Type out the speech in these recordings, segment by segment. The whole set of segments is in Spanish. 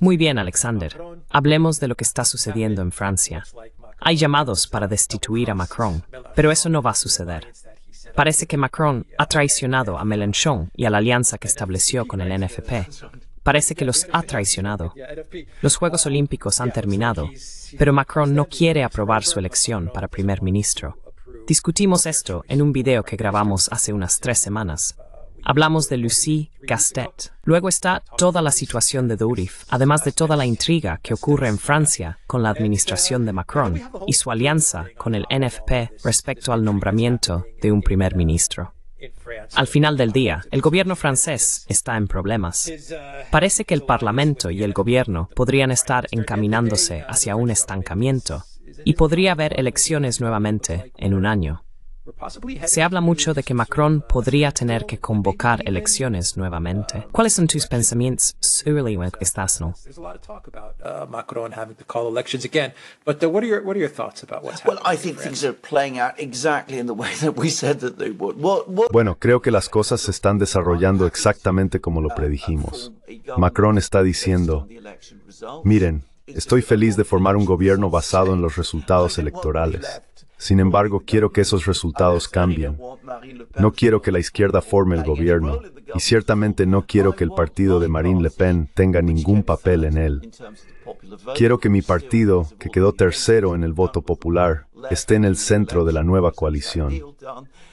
Muy bien, Alexander. Hablemos de lo que está sucediendo en Francia. Hay llamados para destituir a Macron, pero eso no va a suceder. Parece que Macron ha traicionado a Mélenchon y a la alianza que estableció con el NFP parece que los ha traicionado. Los Juegos Olímpicos han terminado, pero Macron no quiere aprobar su elección para primer ministro. Discutimos esto en un video que grabamos hace unas tres semanas. Hablamos de Lucie Gastet. Luego está toda la situación de Durif, además de toda la intriga que ocurre en Francia con la administración de Macron y su alianza con el NFP respecto al nombramiento de un primer ministro. Al final del día, el gobierno francés está en problemas. Parece que el Parlamento y el gobierno podrían estar encaminándose hacia un estancamiento y podría haber elecciones nuevamente en un año. Se habla mucho de que Macron podría tener que convocar elecciones nuevamente. ¿Cuáles son tus pensamientos sobre lo que Bueno, creo que las cosas se están desarrollando exactamente como lo predijimos. Macron está diciendo, miren, estoy feliz de formar un gobierno basado en los resultados electorales. Sin embargo, quiero que esos resultados cambien. No quiero que la izquierda forme el gobierno y ciertamente no quiero que el partido de Marine Le Pen tenga ningún papel en él. Quiero que mi partido, que quedó tercero en el voto popular, esté en el centro de la nueva coalición.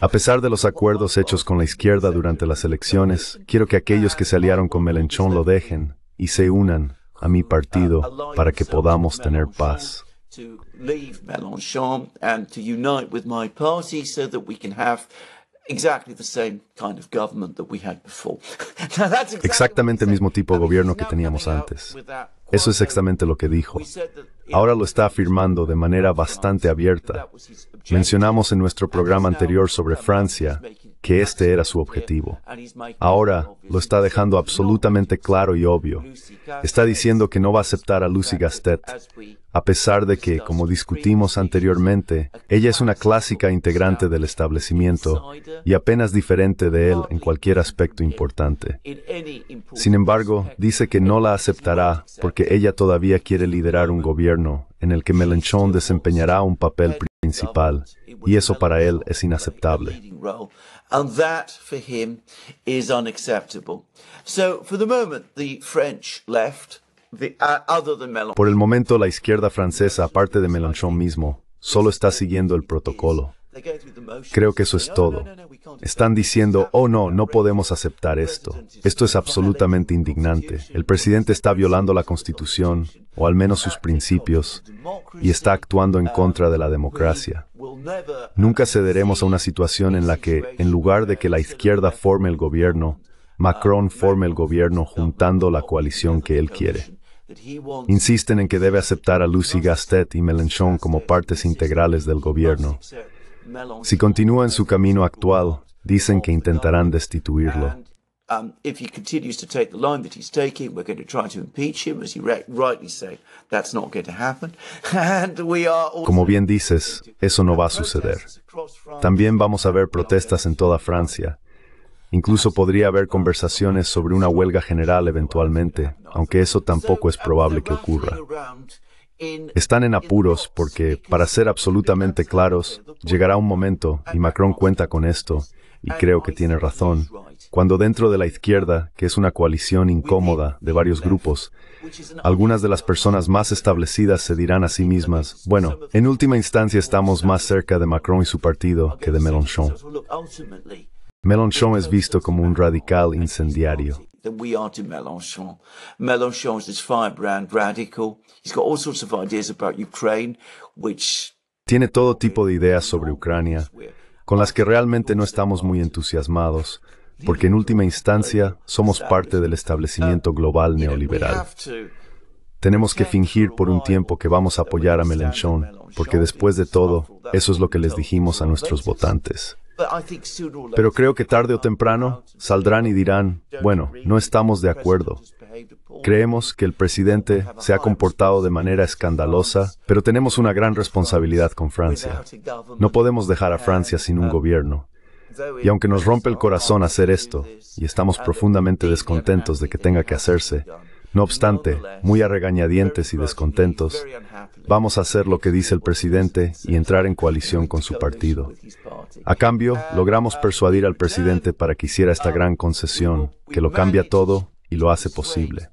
A pesar de los acuerdos hechos con la izquierda durante las elecciones, quiero que aquellos que se aliaron con Melenchón lo dejen y se unan a mi partido para que podamos tener paz to leave and to unite with my party so that we can have exactly the same kind of government that we had before. exactamente el mismo tipo de gobierno que teníamos antes. Eso es exactamente lo que dijo. Ahora lo está afirmando de manera bastante abierta. Mencionamos en nuestro programa anterior sobre Francia que este era su objetivo. Ahora lo está dejando absolutamente claro y obvio. Está diciendo que no va a aceptar a Lucy Gastet, a pesar de que, como discutimos anteriormente, ella es una clásica integrante del establecimiento y apenas diferente de él en cualquier aspecto importante. Sin embargo, dice que no la aceptará porque ella todavía quiere liderar un gobierno en el que Melenchon desempeñará un papel principal, y eso para él es inaceptable. And that, for him, is unacceptable. So, for the moment, the French left, the, uh, other than Melanchon. Por el momento, la izquierda francesa, aparte de Melanchon mismo, solo está siguiendo el protocolo. Creo que eso es todo. Están diciendo, oh no, no podemos aceptar esto. Esto es absolutamente indignante. El presidente está violando la constitución, o al menos sus principios, y está actuando en contra de la democracia. Nunca cederemos a una situación en la que, en lugar de que la izquierda forme el gobierno, Macron forme el gobierno juntando la coalición que él quiere. Insisten en que debe aceptar a Lucy Gastet y Mélenchon como partes integrales del gobierno. Si continúa en su camino actual, dicen que intentarán destituirlo. Um, Como bien dices, eso no va a suceder. También vamos a ver protestas en toda Francia. Incluso podría haber conversaciones sobre una huelga general eventualmente, aunque eso tampoco es probable que ocurra. Están en apuros porque, para ser absolutamente claros, llegará un momento, y Macron cuenta con esto, y creo que tiene razón, cuando dentro de la izquierda, que es una coalición incómoda de varios grupos, algunas de las personas más establecidas se dirán a sí mismas, bueno, en última instancia estamos más cerca de Macron y su partido que de Mélenchon. Mélenchon es visto como un radical incendiario radical. tiene todo tipo de ideas sobre Ucrania, con las que realmente no estamos muy entusiasmados, porque en última instancia somos parte del establecimiento global neoliberal. Tenemos que fingir por un tiempo que vamos a apoyar a Melanchon, porque después de todo, eso es lo que les dijimos a nuestros votantes. Pero creo que tarde o temprano saldrán y dirán, bueno, no estamos de acuerdo. Creemos que el presidente se ha comportado de manera escandalosa, pero tenemos una gran responsabilidad con Francia. No podemos dejar a Francia sin un gobierno. Y aunque nos rompe el corazón hacer esto, y estamos profundamente descontentos de que tenga que hacerse, no obstante, muy regañadientes y descontentos, vamos a hacer lo que dice el presidente y entrar en coalición con su partido. A cambio, logramos persuadir al presidente para que hiciera esta gran concesión, que lo cambia todo y lo hace posible.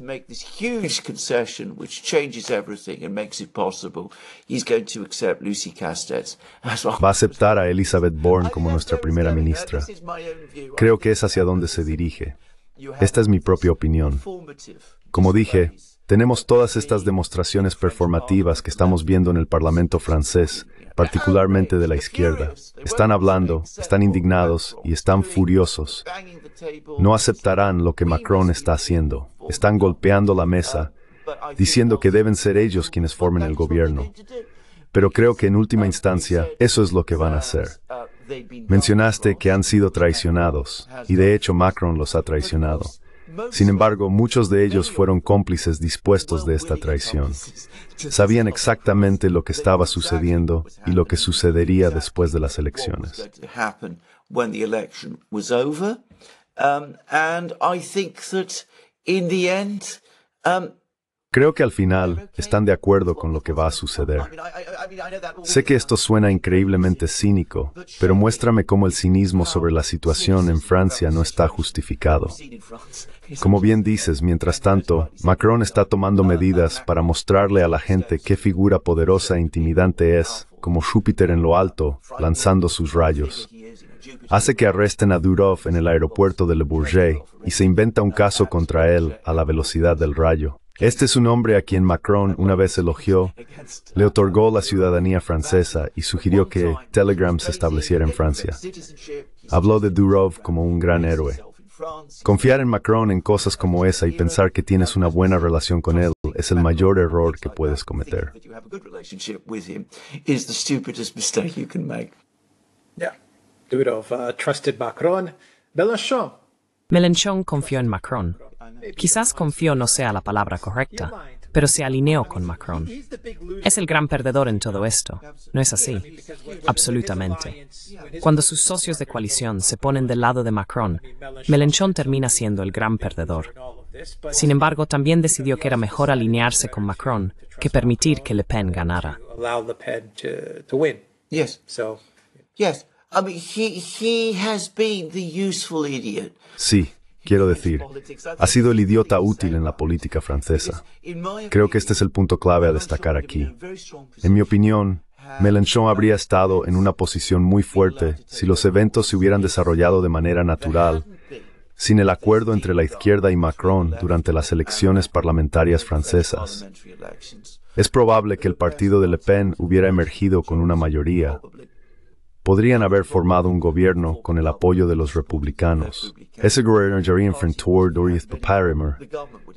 Va a aceptar a Elizabeth Bourne como nuestra primera ministra. Creo que es hacia donde se dirige. Esta es mi propia opinión. Como dije, tenemos todas estas demostraciones performativas que estamos viendo en el Parlamento francés particularmente de la izquierda. Están hablando, están indignados y están furiosos. No aceptarán lo que Macron está haciendo. Están golpeando la mesa, diciendo que deben ser ellos quienes formen el gobierno. Pero creo que en última instancia eso es lo que van a hacer. Mencionaste que han sido traicionados, y de hecho Macron los ha traicionado. Sin embargo, muchos de ellos fueron cómplices dispuestos de esta traición. Sabían exactamente lo que estaba sucediendo y lo que sucedería después de las elecciones. Creo que al final están de acuerdo con lo que va a suceder. Sé que esto suena increíblemente cínico, pero muéstrame cómo el cinismo sobre la situación en Francia no está justificado. Como bien dices, mientras tanto, Macron está tomando medidas para mostrarle a la gente qué figura poderosa e intimidante es, como Júpiter en lo alto, lanzando sus rayos hace que arresten a Durov en el aeropuerto de Le Bourget y se inventa un caso contra él a la velocidad del rayo. Este es un hombre a quien Macron una vez elogió, le otorgó la ciudadanía francesa y sugirió que Telegram se estableciera en Francia. Habló de Durov como un gran héroe. Confiar en Macron en cosas como esa y pensar que tienes una buena relación con él es el mayor error que puedes cometer. Uh, Melenchon confió en Macron. Quizás confío no sea la palabra correcta, pero se alineó con Macron. Es el gran perdedor en todo esto, ¿no es así? Absolutamente. Cuando sus socios de coalición se ponen del lado de Macron, Melenchon termina siendo el gran perdedor. Sin embargo, también decidió que era mejor alinearse con Macron que permitir que Le Pen ganara. Sí. Quiero decir, ha sido el idiota útil en la política francesa. Creo que este es el punto clave a destacar aquí. En mi opinión, Mélenchon habría estado en una posición muy fuerte si los eventos se hubieran desarrollado de manera natural, sin el acuerdo entre la izquierda y Macron durante las elecciones parlamentarias francesas. Es probable que el partido de Le Pen hubiera emergido con una mayoría, podrían haber formado un gobierno con el apoyo de los republicanos. Ese gobierno ya enfrentó Doriath Paparimer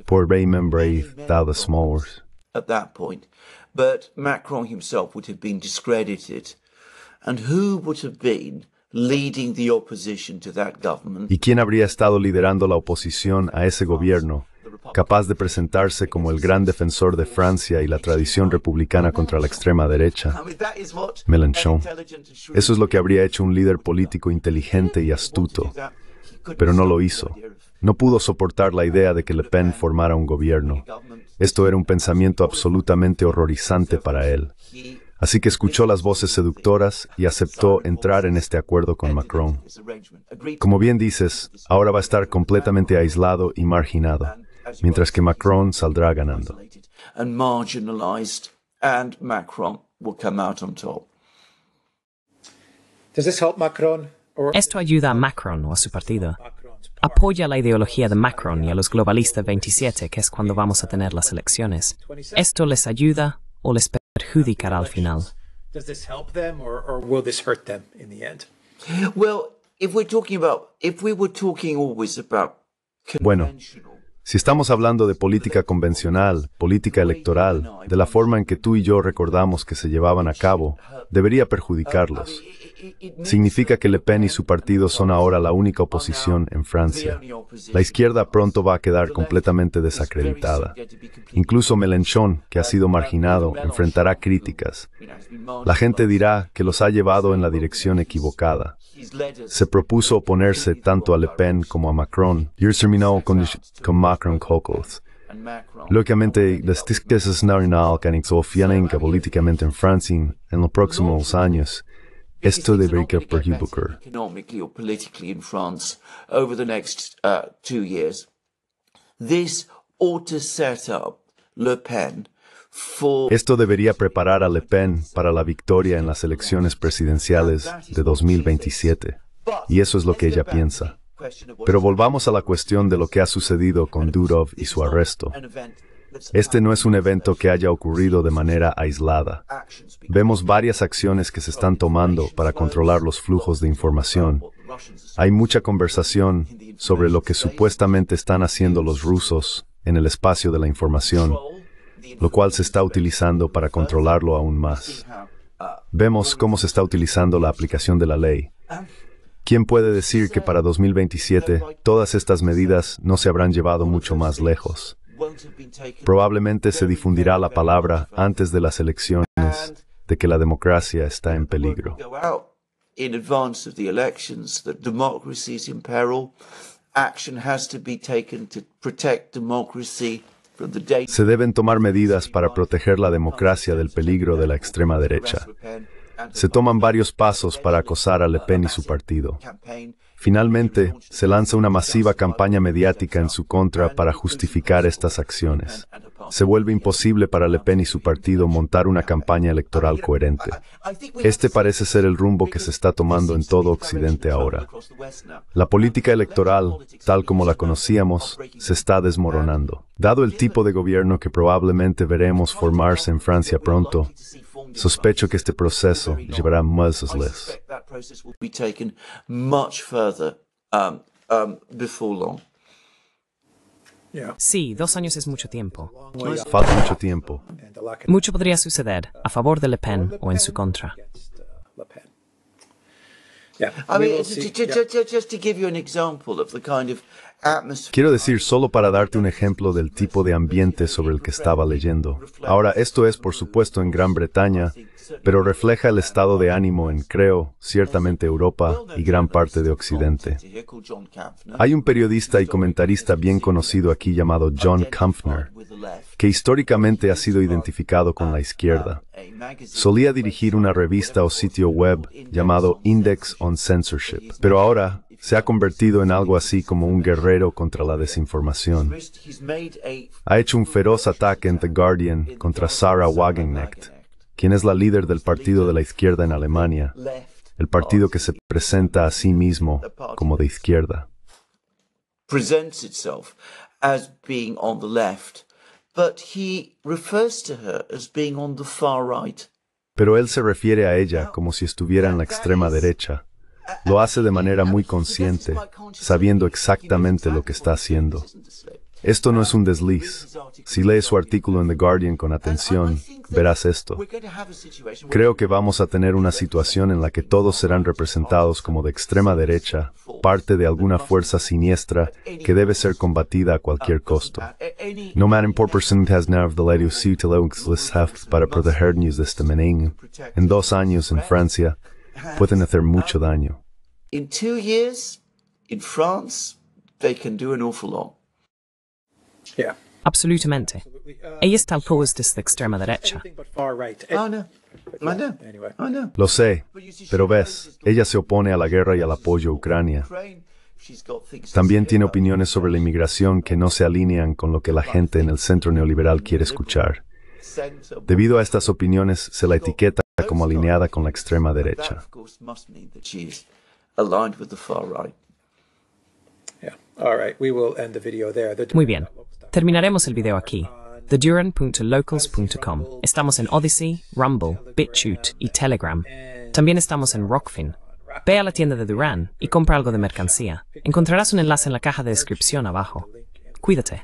por Raymond Braith Dallas Smallers. At that point, but Macron himself would have been discredited. And who would have been leading the opposition to that government? ¿Y quién habría estado liderando la oposición a ese gobierno capaz de presentarse como el gran defensor de Francia y la tradición republicana contra la extrema derecha, Mélenchon. Eso es lo que habría hecho un líder político inteligente y astuto, pero no lo hizo. No pudo soportar la idea de que Le Pen formara un gobierno. Esto era un pensamiento absolutamente horrorizante para él. Así que escuchó las voces seductoras y aceptó entrar en este acuerdo con Macron. Como bien dices, ahora va a estar completamente aislado y marginado mientras que Macron saldrá ganando. ¿Esto ayuda a Macron o a su partido? apoya la ideología de Macron y a los globalistas 27, que es cuando vamos a tener las elecciones. ¿Esto les ayuda o les perjudicará al final? Bueno, si estamos hablando de política convencional, política electoral, de la forma en que tú y yo recordamos que se llevaban a cabo, debería perjudicarlos. Significa que Le Pen y su partido son ahora la única oposición en Francia. La izquierda pronto va a quedar completamente desacreditada. Incluso Mélenchon, que ha sido marginado, enfrentará críticas. La gente dirá que los ha llevado en la dirección equivocada. Se propuso oponerse tanto a Le Pen como a Macron y terminó con, con Macron Lógicamente, las que políticamente en Francia en los próximos años esto debería preparar a Le Pen para la victoria en las elecciones presidenciales de 2027. Y eso es lo que ella piensa. Pero volvamos a la cuestión de lo que ha sucedido con Durov y su arresto. Este no es un evento que haya ocurrido de manera aislada. Vemos varias acciones que se están tomando para controlar los flujos de información. Hay mucha conversación sobre lo que supuestamente están haciendo los rusos en el espacio de la información, lo cual se está utilizando para controlarlo aún más. Vemos cómo se está utilizando la aplicación de la ley. ¿Quién puede decir que para 2027 todas estas medidas no se habrán llevado mucho más lejos? Probablemente se difundirá la palabra antes de las elecciones de que la democracia está en peligro. Se deben tomar medidas para proteger la democracia del peligro de la extrema derecha. Se toman varios pasos para acosar a Le Pen y su partido. Finalmente, se lanza una masiva campaña mediática en su contra para justificar estas acciones. Se vuelve imposible para Le Pen y su partido montar una campaña electoral coherente. Este parece ser el rumbo que se está tomando en todo Occidente ahora. La política electoral, tal como la conocíamos, se está desmoronando. Dado el tipo de gobierno que probablemente veremos formarse en Francia pronto, Sospecho que este proceso llevará más leyes. Um, um, sí, dos años es mucho tiempo. Falta mucho tiempo. Mucho podría suceder a favor de Le Pen o en su contra. Quiero decir solo para darte un ejemplo del tipo de ambiente sobre el que estaba leyendo. Ahora, esto es por supuesto en Gran Bretaña, pero refleja el estado de ánimo en, creo, ciertamente Europa y gran parte de Occidente. Hay un periodista y comentarista bien conocido aquí llamado John Kampfner, que históricamente ha sido identificado con la izquierda. Solía dirigir una revista o sitio web llamado Index on Censorship, pero ahora se ha convertido en algo así como un guerrero contra la desinformación. Ha hecho un feroz ataque en The Guardian contra Sarah Wagenknecht, quien es la líder del partido de la izquierda en Alemania, el partido que se presenta a sí mismo como de izquierda. Pero él se refiere a ella como si estuviera en la extrema derecha. Lo hace de manera muy consciente, sabiendo exactamente lo que está haciendo. Esto no es un desliz. Si lees su artículo en The Guardian con atención, verás esto. Creo que vamos a tener una situación en la que todos serán representados como de extrema derecha, parte de alguna fuerza siniestra que debe ser combatida a cualquier costo. No man in de has nerve la para protegernos de este En dos años en Francia pueden hacer mucho daño. Absolutamente. Uh, ella está al de desde extrema derecha. Ah, lo sé, pero ves, ella se opone a la guerra y al apoyo a Ucrania. También tiene opiniones sobre la inmigración que no se alinean con lo que la gente en el centro neoliberal quiere escuchar. Debido a estas opiniones, se la etiqueta como alineada con la extrema derecha. Muy bien. Terminaremos el video aquí. TheDuran.locals.com. Estamos en Odyssey, Rumble, BitChute y Telegram. También estamos en Rockfin. Ve a la tienda de Duran y compra algo de mercancía. Encontrarás un enlace en la caja de descripción abajo. Cuídate.